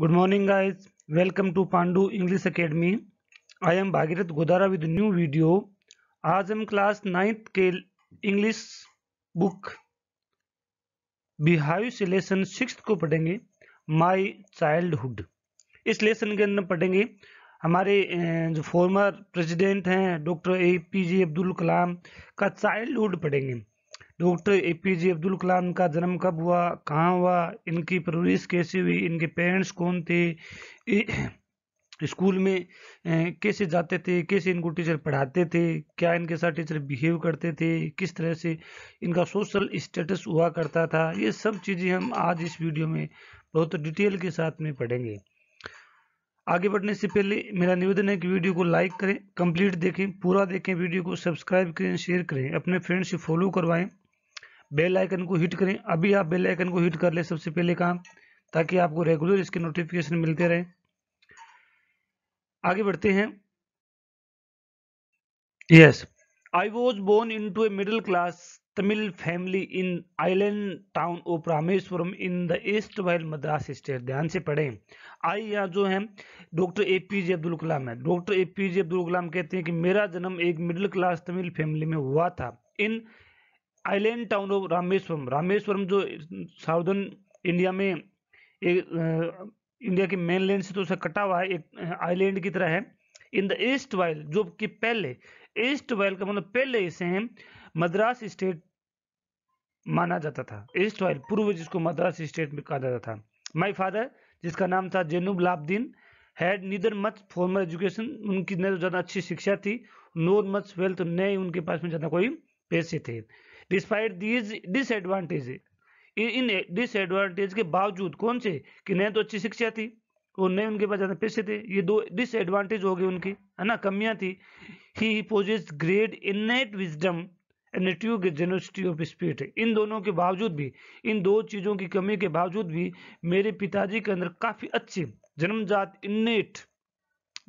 good morning guys welcome to Pandu English academy I am Bhagirath Godara with new video आज हम class ninth के English book Beehive से lesson six को पढ़ेंगे my childhood इस लेसन के अंदर पढ़ेंगे हमारे जो फॉर्मर प्रेसिडेंट हैं doctor A P J Abdul Kalam का चाइल्डहुड पढ़ेंगे doctor A P J Abdul Kalam का जन्म कब हुआ कहाँ हुआ इनकी परवरिश कैसे हुई इनके पेरेंट्स कौन थे स्कूल में कैसे जाते थे कैसे इनको टीचर पढ़ाते थे क्या इनके साथ टीचर बिहेव करते थे किस तरह से इनका सोशल स्टेटस हुआ करता था ये सब चीज़ें हम आज इस वीडियो में बहुत डिटेल के साथ में पढ़ेंगे आगे बढ़ने से पहले मेरा निवेदन है कि वीडियो को लाइक करें कंप्लीट देखें पूरा देखें वीडियो को सब्सक्राइब करें शेयर करें अपने फ्रेंड से फॉलो करवाएं बेल आइकन को हिट करें अभी आप बेल आइकन को हिट कर लें सबसे पहले काम ताकि आपको रेगुलर इसके नोटिफिकेशन मिलते रहे आगे बढ़ते हैं yes I was born into a middle class Tamil family in island town of Rameswaram in the erstwhile Madras state ध्यान से पढ़ें आई यहाँ जो है doctor A P J Abdul Kalam है doctor A P J Abdul Kalam कहते हैं कि मेरा जन्म एक मिडिल क्लास तमिल फैमिली में हुआ था in island town of Rameswaram Rameswaram जो साउदर्न इंडिया में एक इंडिया के मेन लैंड से तो उसे कटा हुआ है एक आइलैंड की तरह है इन द ईस्ट वाइल जो कि पहले ईस्ट वाइल का मतलब पहले इसे मद्रास स्टेट माना जाता था ईस्ट वाइल पूर्व जिसको मद्रास स्टेट में कहा जाता था माय फादर जिसका नाम था Jainulabdeen had neither much formal education उनकी न तो ज़्यादा अच्छी शिक्षा थी नोर मच वेल्थ न उनके पास में ज़्यादा कोई पैसे थे डिस्पाइट दीज डिसएडवांटेज इन डिसएडवांटेज के बावजूद कौन से कि नहीं तो अच्छी शिक्षा थी और नहीं उनके पास ज़्यादा पैसे थे ये दो डिसएडवांटेज हो गए उनकी है ना कमियाँ थी he possess great innate wisdom generosity of spirit इन दोनों के बावजूद भी इन दो चीज़ों की कमी के बावजूद भी मेरे पिताजी के अंदर काफ़ी अच्छी जन्मजात इन्नेट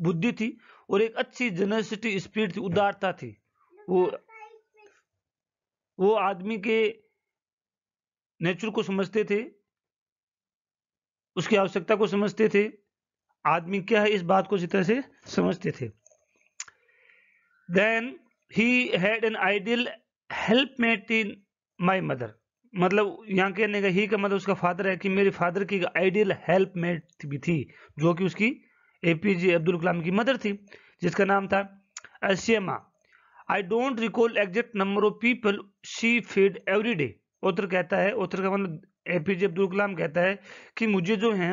बुद्धि थी और एक अच्छी जेनोसिटी स्पीड थी उदारता थी वो वो आदमी के नेचर को समझते थे उसकी आवश्यकता को समझते थे आदमी क्या है इस बात को इसी तरह से समझते थे then he had an ideal helpmate in my mother मतलब यहाँ कहने का ही का मतलब उसका फादर है कि मेरे फादर की आइडियल हेल्पमेट भी थी जो कि उसकी एपीजे अब्दुल कलाम की मदर थी जिसका नाम था Ashiamma I don't recall exact number of people she fed every day author कहता है ऑथर का मतलब ए पी जे अब्दुल कलाम कहता है कि मुझे जो है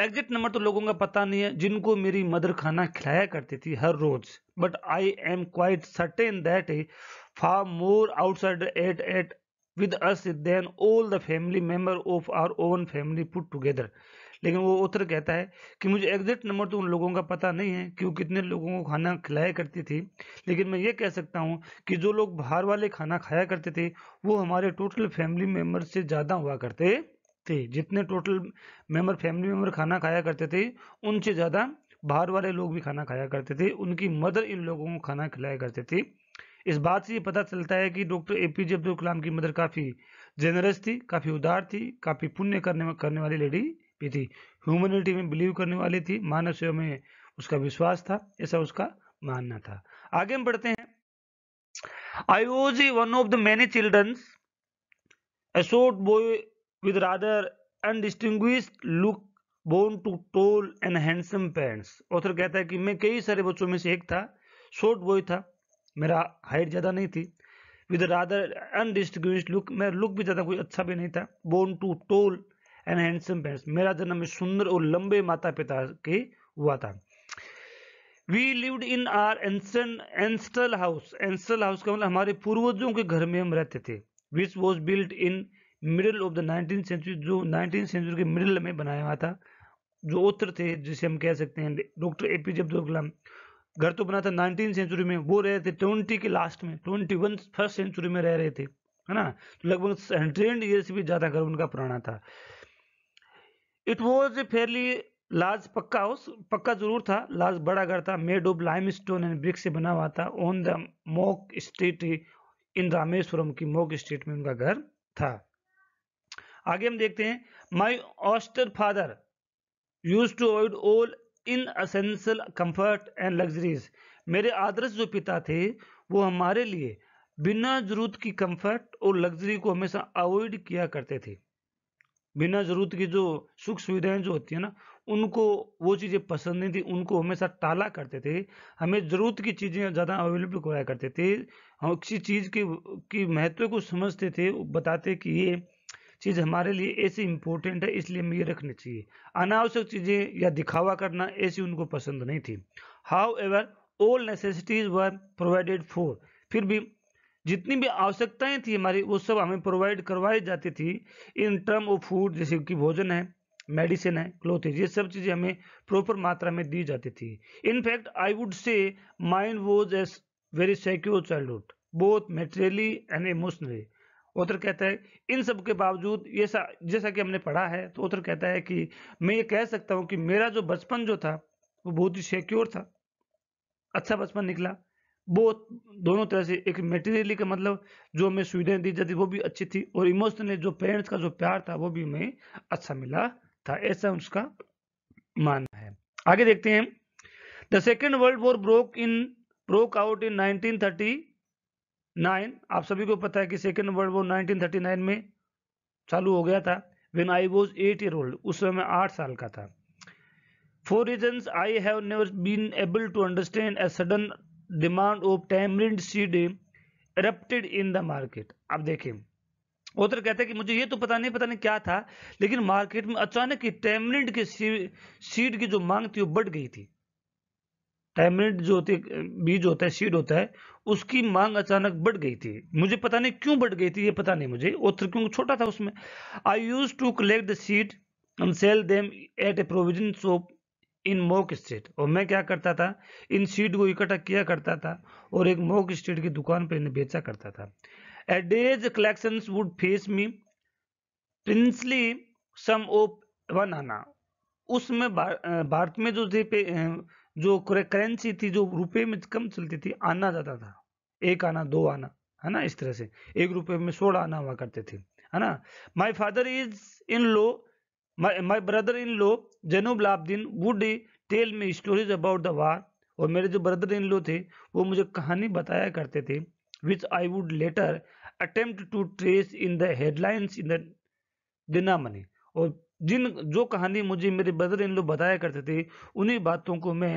एग्जैक्ट नंबर तो लोगों का पता नहीं है जिनको मेरी मदर खाना खिलाया करती थी हर रोज but I am quite certain that far more outside ate ate with us than all the family member of our own family put together लेकिन वो उत्तर कहता है कि मुझे एग्जैक्ट नंबर तो उन लोगों का पता नहीं है कि वो कितने लोगों को खाना खिलाया करती थी लेकिन मैं ये कह सकता हूँ कि जो लोग बाहर वाले खाना खाया करते थे वो हमारे टोटल फैमिली मेम्बर से ज़्यादा हुआ करते थे जितने टोटल मेम्बर फैमिली मेम्बर खाना खाया करते थे उनसे ज़्यादा बाहर वाले लोग भी खाना खाया करते थे उनकी मदर इन लोगों को खाना खिलाया करते थे इस बात से ये पता चलता है कि doctor A P J Abdul Kalam की मदर काफ़ी जेनरस थी काफ़ी उदार थी काफ़ी पुण्य करने करने वाली लेडी भी थी ह्यूमनिटी में बिलीव करने वाली थी मानव सेवा में उसका विश्वास था ऐसा उसका मानना था आगे हम बढ़ते हैं I was one of the many children एसोट short boy with rather undistinguished look born to tall and handsome parents author कहता है कि मैं कई सारे बच्चों में से एक था शॉर्ट बॉय था मेरा हाइट ज़्यादा नहीं थी विद रादर अनडिस्टिंग लुक मेरा लुक भी ज़्यादा कोई अच्छा भी नहीं था born to tall and handsome parents मेरा जन्म सुंदर और लंबे माता पिता के हुआ था वी लिव्ड इन आर एंसन एंस्टल हाउस एंस्टल हाउस का मतलब हमारे पूर्वजों के घर में हम रहते थे which was built in middle of the nineteen century जो नाइनटीन सेंचुरी के मिडल में बनाया हुआ था जो उत्तर थे जिसे हम कह सकते हैं doctor A P J Abdul Kalam घर तो बना था नाइनटीन सेंचुरी में वो रहे थे ट्वेंटी के लास्ट में ट्वेंटी वन फर्स्ट सेंचुरी में रह रहे थे है ना तो लगभग हंड्रेड ईयर से भी ज़्यादा घर उनका पुराना था it was a fairly large pucca house पक्का जरूर था लार्ज बड़ा घर था made of limestone and brick से बना हुआ था on the mosque street in Rameswaram की मोक स्ट्रीट में उनका घर था आगे हम देखते हैं my austere father use to avoid all inessential comfort and luxuries मेरे आदर्श जो पिता थे वो हमारे लिए बिना जरूरत की कंफर्ट और लग्जरी को हमेशा अवॉइड किया करते थे बिना ज़रूरत की जो सुख सुविधाएं जो होती है ना उनको वो चीज़ें पसंद नहीं थी उनको हमेशा टाला करते थे हमें ज़रूरत की चीज़ें ज़्यादा अवेलेबल कराया करते थे हम किसी चीज़ के की महत्व को समझते थे बताते कि ये चीज़ हमारे लिए ऐसी इंपॉर्टेंट है इसलिए हमें ये रखनी चाहिए अनावश्यक चीज़ें या दिखावा करना ऐसी उनको पसंद नहीं थी however all necessities were provided for फिर भी जितनी भी आवश्यकताएं थी हमारी वो सब हमें प्रोवाइड करवाई जाती थी इन टर्म ऑफ फूड जैसे कि भोजन है मेडिसिन है क्लोथिंग ये सब चीज़ें हमें प्रॉपर मात्रा में दी जाती थी in fact I would say mine was a very secure childhood both materially and emotionally author कहता है इन सब के बावजूद ये सा, जैसा कि हमने पढ़ा है तो ओतर कहता है कि मैं ये कह सकता हूँ कि मेरा जो बचपन जो था वो बहुत ही सिक्योर था अच्छा बचपन निकला वो दोनों तरह से एक मेटेरियली का मतलब जो हमें सुविधाएं दी जाती वो भी अच्छी थी और इमोशनली जो पेरेंट्स का जो प्यार था वो भी हमें अच्छा मिला था ऐसा उसका मानना है आगे देखते हैं the second world war broke in broke out in 1939 आप सभी को पता है कि सेकेंड वर्ल्ड वॉर 1939 में चालू हो गया था when I was eight year old उस समय मैं आठ साल का था for reasons I have never been able to understand a sudden demand of tamarind seed erupted in the market आप देखें ओतर कहते हैं कि मुझे ये तो पता नहीं पता नहीं क्या था लेकिन मार्केट में अचानक ही टैमरिंड के सीड की जो मांग थी वो बढ़ गई थी टैमरिंड जो होती बीज होता है सीड होता है उसकी मांग अचानक बढ़ गई थी मुझे पता नहीं क्यों बढ़ गई थी ये पता नहीं मुझे ओथर क्योंकि छोटा था उसमें I use to collect the seed and sell them at a provision shop in mosque street और मैं क्या करता था इन सीड को इकट्ठा किया करता था और एक मोक स्टेट की दुकान पर इन्हें बेचा करता था a day's collection would fetch me princely sum of one anna उसमें भारत में जो थे जो करेंसी थी जो रुपए में कम चलती थी आना जाता था एक आना दो आना है ना इस तरह से एक रुपए में सोलह आना हुआ करते थे है ना my father is in law My, my brother in law Janub Labdin would tell me stories about the war और मेरे जो ब्रदर इन लो थे वो मुझे कहानी बताया करते थे which I would later attempt to trace in the headlines in the Dinamani और जिन जो कहानी मुझे मेरे ब्रदर इन लो बताया करते थे उन्हीं बातों को मैं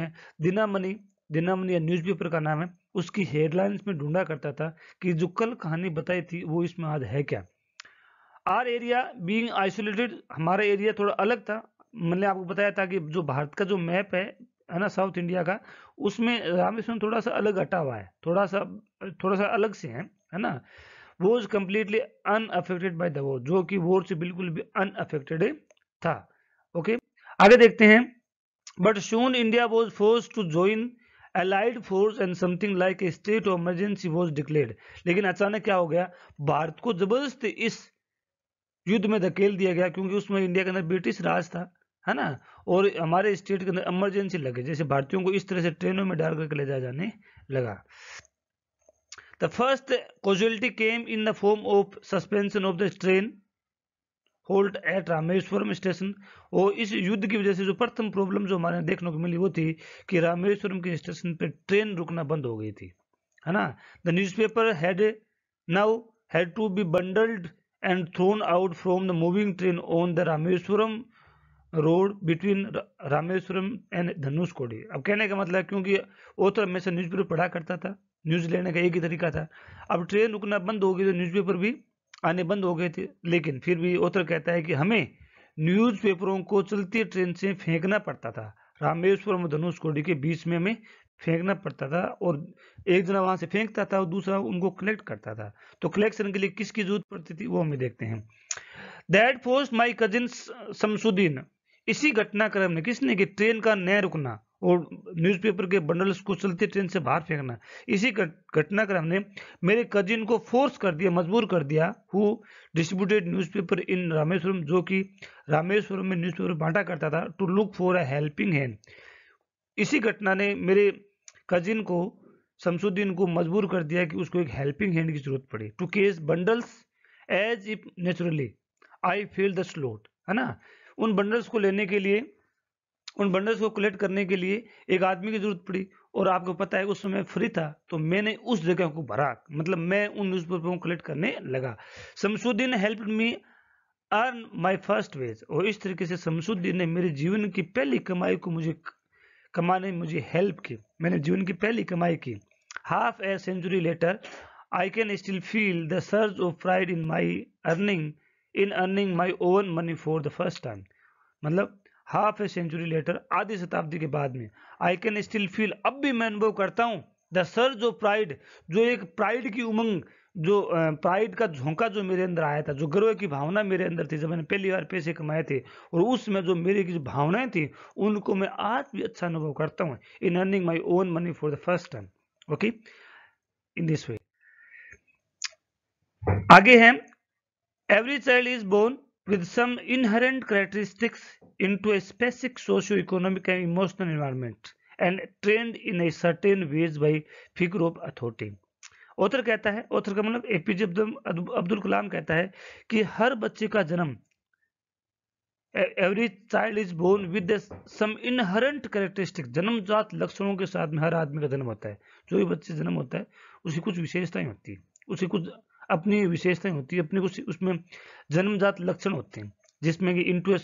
दिना मनी दिना मनी या न्यूज़पेपर का नाम है उसकी हेडलाइंस में ढूंढा करता था कि जो कल कहानी बताई थी वो इसमें आज है क्या आर एरिया बीइंग आइसोलेटेड हमारा एरिया थोड़ा अलग था मैंने आपको बताया था कि जो भारत का जो मैप है है ना साउथ इंडिया का उसमें रामेश्वरम थोड़ा सा अलग हटा हुआ है थोड़ा सा थोड़ा सा अलग से है है ना वो is completely unaffected by the war जो कि वॉर से बिल्कुल भी अनअफेक्टेड था ओके आगे देखते हैं but soon India was force to join allied force and something like a state of emergency was declare लेकिन अचानक क्या हो गया भारत को जबरदस्त इस युद्ध में धकेल दिया गया क्योंकि उसमें इंडिया के अंदर ब्रिटिश राज था है ना और हमारे स्टेट के अंदर इमरजेंसी लगे जैसे भारतीयों को इस तरह से ट्रेनों में डाल करके ले जाया जाने लगा the first casualty came in the form of suspension of the train halt at Rameswaram station और इस युद्ध की वजह से जो प्रथम प्रॉब्लम जो हमारे देखने को मिली वो थी कि रामेश्वरम के स्टेशन पर ट्रेन रुकना बंद हो गई थी है ना the paper had now had to be bundled and thrown out from the moving train on the Rameswaram road between Rameswaram and Dhanushkodi अब कहने का मतलब क्योंकि ओथर हमेशा न्यूज़ पेपर पढ़ा करता था न्यूज़ लेने का एक ही तरीका था अब ट्रेन रुकना बंद हो गई तो न्यूज़पेपर भी आने बंद हो गए थे लेकिन फिर भी ओथर कहता है कि हमें न्यूज़पेपरों को चलती ट्रेन से फेंकना पड़ता था रामेश्वरम और धनुष कोडी के बीच में हमें फेंकना पड़ता था और एक जना वहां से फेंकता था और दूसरा उनको कलेक्ट करता था तो कलेक्शन के लिए किसकी जरूरत पड़ती थी वो हमें देखते हैं that force my cousin Shamsuddin इसी घटनाक्रम ने किसने की ट्रेन का न रुकना और न्यूज़पेपर के बंडल्स को चलते ट्रेन से बाहर फेंकना इसी घटनाक्रम ने मेरे कजिन को फोर्स कर दिया मजबूर कर दिया who distributed newspaper in Rameswaram जो कि रामेश्वरम में न्यूज़पेपर बांटा करता था to look for a helping hand इसी घटना ने मेरे कजिन को शमसुद्दीन को मजबूर कर दिया कि उसको एक हेल्पिंग हैंड की जरूरत पड़ी to catch bundles as if naturally I fill the slot है ना उन बंडल्स को लेने के लिए उन बंडल्स को कलेक्ट करने के लिए एक आदमी की जरूरत पड़ी और आपको पता है उस समय फ्री था तो मैंने उस जगह को भरा मतलब मैं उन न्यूज़ पेपर को कलेक्ट करने लगा Shamsuddin help me earn my first wage और इस तरीके से शमसुद्दीन ने मेरे जीवन की पहली कमाई को मुझे कमाने में मुझे हेल्प की मैंने जीवन की पहली कमाई की half a century later I can still feel the surge of pride in my earning in earning my own money for the first time मतलब हाफ ए सेंचुरी लेटर आधी शताब्दी के बाद में आई कैन स्टिल फील अब भी मैं अनुभव करता हूँ द सर्ज ऑफ प्राइड जो एक प्राइड की उमंग जो प्राइड का झोंका जो मेरे अंदर आया था जो गर्व की भावना मेरे अंदर थी जब मैंने पहली बार पैसे कमाए थे और उसमें जो मेरी की जो भावनाएं थी उनको मैं आज भी अच्छा अनुभव करता हूँ in earning my own money for the first time okay in this way आगे है every child is born with some inherent characteristics into a specific socio-economic and emotional environment and trained in a certain ways by figure of authority author kehta author कहता है author का abdul APJ Abdul कलाम कहता है कि हर बच्चे का जन्म every child is born with some inherent characteristic जन्मजात lakshanon ke sath mein har aadmi ka janam hota hai jo bhi bacche janam hota hai उसकी kuch विशेषताएं hoti hai उसकी kuch अपनी विशेषताएं होती है अपने कुछ उसमें जन्मजात लक्षण होते हैं जिसमें कि इंटू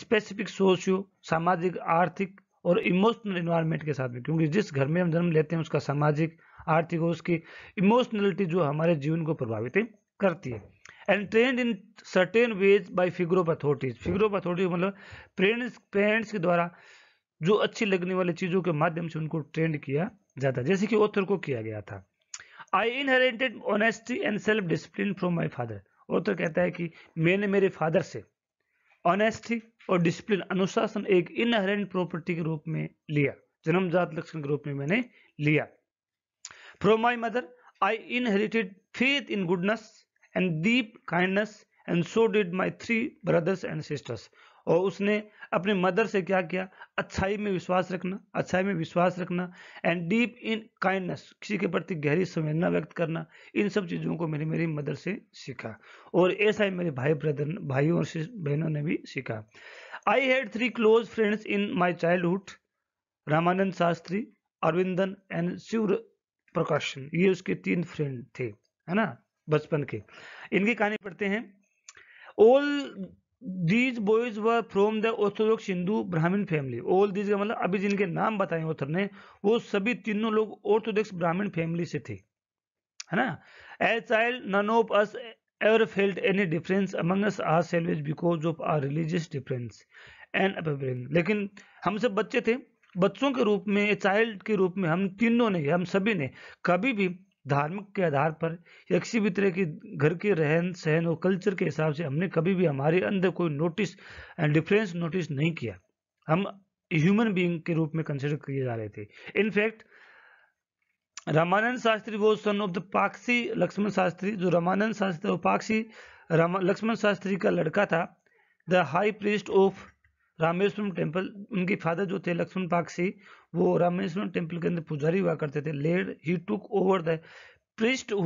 स्पेसिफिक सोशियो सामाजिक आर्थिक और इमोशनल इन्वायरमेंट के साथ में क्योंकि जिस घर में हम जन्म लेते हैं उसका सामाजिक आर्थिक और उसकी इमोशनलिटी जो हमारे जीवन को प्रभावित करती है and trained in certain ways by figure of authorities figure of मतलब पेरेंट्स पेरेंट्स के द्वारा जो अच्छी लगने वाली चीज़ों के माध्यम से उनको ट्रेंड किया जाता है जैसे कि ऑथर को किया गया था I inherited honesty and self discipline from my father वो तो कहता है कि मैंने मेरे फादर से ऑनेस्टी और डिसिप्लिन अनुशासन एक इनहेरेंट प्रॉपर्टी के रूप में लिया जन्मजात लक्षण के रूप में मैंने लिया from my mother I inherited faith in goodness and deep kindness and so did my three brothers and sisters और उसने अपने मदर से क्या किया अच्छाई में विश्वास रखना अच्छाई में विश्वास रखना एंड डीप इन काइंडनेस किसी के प्रति गहरी संवेदना व्यक्त करना इन सब चीज़ों को मेरी मेरी मदर से सीखा और ऐसा ही मेरे भाई ब्रदर भाइयों और बहनों ने भी सीखा I had three close friends in my childhood Ramanand Shastri Aravindan and Sivaprakasan ये उसके तीन फ्रेंड थे है ना बचपन के इनकी कहानी पढ़ते हैं all these boys were from the orthodox Hindu Brahmin family all these का मतलब अभी जिनके नाम बताए ऑथर ने वो सभी तीनों लोग ऑर्थोडॉक्स ब्राह्मीण फैमिली से थे है ना as child none of us ever felt any difference among us ourselves because of our religious difference and लेकिन हम सब बच्चे थे बच्चों के रूप में चाइल्ड के रूप में हम तीनों ने हम सभी ने कभी भी धार्मिक के आधार पर या किसी भी तरह के घर के रहन सहन और कल्चर के हिसाब से हमने कभी भी हमारे अंदर कोई नोटिस एंड डिफरेंस नोटिस नहीं किया हम ह्यूमन बीइंग के रूप में कंसिडर किए जा रहे थे इनफैक्ट रामानंद शास्त्री वो son of the Pakshi Lakshman Shastri जो रामानंद शास्त्री और लक्ष्मण शास्त्री का लड़का था the high priest of Rameswaram temple उनके फादर जो थे लक्ष्मण पाक से वो रामेश्वरम टेम्पल के अंदर पुजारी हुआ करते थे later he took over the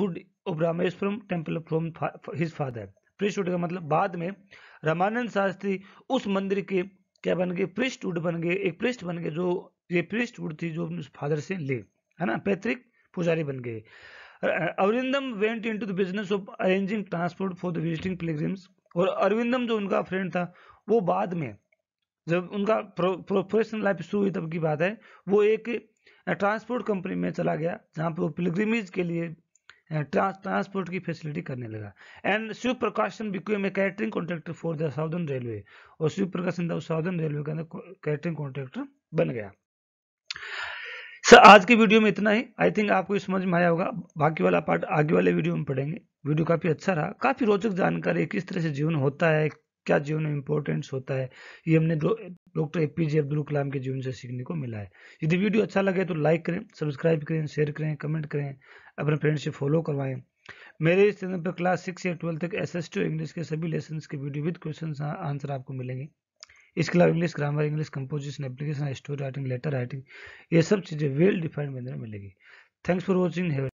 hood of Rameswaram temple from his father hood का मतलब बाद में रामानंद शास्त्री उस मंदिर के क्या बन गए हुड बन गए एक पृष्ठ बन गए जो ये प्रिस्ट हुड थी जो अपने फादर से ले है ना पैतृक पुजारी बन गए Aravindan went into the business of arranging transport for the visiting pilgrims और अरविंदम जो उनका फ्रेंड था वो बाद में जब उनका प्रोफेशनल लाइफ शुरू हुई तब की बात है वो एक ट्रांसपोर्ट कंपनी में चला गया जहाँ पर वो पिलग्रिमेज के लिए ट्रांस ट्रांसपोर्ट की फैसिलिटी करने लगा एंड शिव प्रकाशन बिकम में catering contractor for the southern railway और शिव प्रकाशन साउदर्न रेलवे के अंदर कैटरिंग कॉन्ट्रैक्टर बन गया सर आज के वीडियो में इतना ही आई थिंक आपको समझ में आया होगा बाकी वाला पार्ट आगे वाले वीडियो में पढ़ेंगे वीडियो काफी अच्छा रहा काफी रोचक जानकारी किस तरह से जीवन होता है क्या जीवन में इंपॉर्टेंस होता है ये हमने doctor A P J Abdul Kalam के जीवन से सीखने को मिला है यदि वीडियो अच्छा लगे तो लाइक करें सब्सक्राइब करें शेयर करें कमेंट करें अपने फ्रेंड से फॉलो करवाएं मेरे इस चैनल पर क्लास सिक्स या ट्वेल्थ तक एस एस टू इंग्लिश के सभी लेसन के वीडियो विद क्वेश्चन आंसर आपको मिलेंगे इसके अलावा English grammar English composition application story writing letter writing ये सब चीज़ें वेल डिफाइंड मेरे मिलेगी थैंक्स फॉर वॉचिंग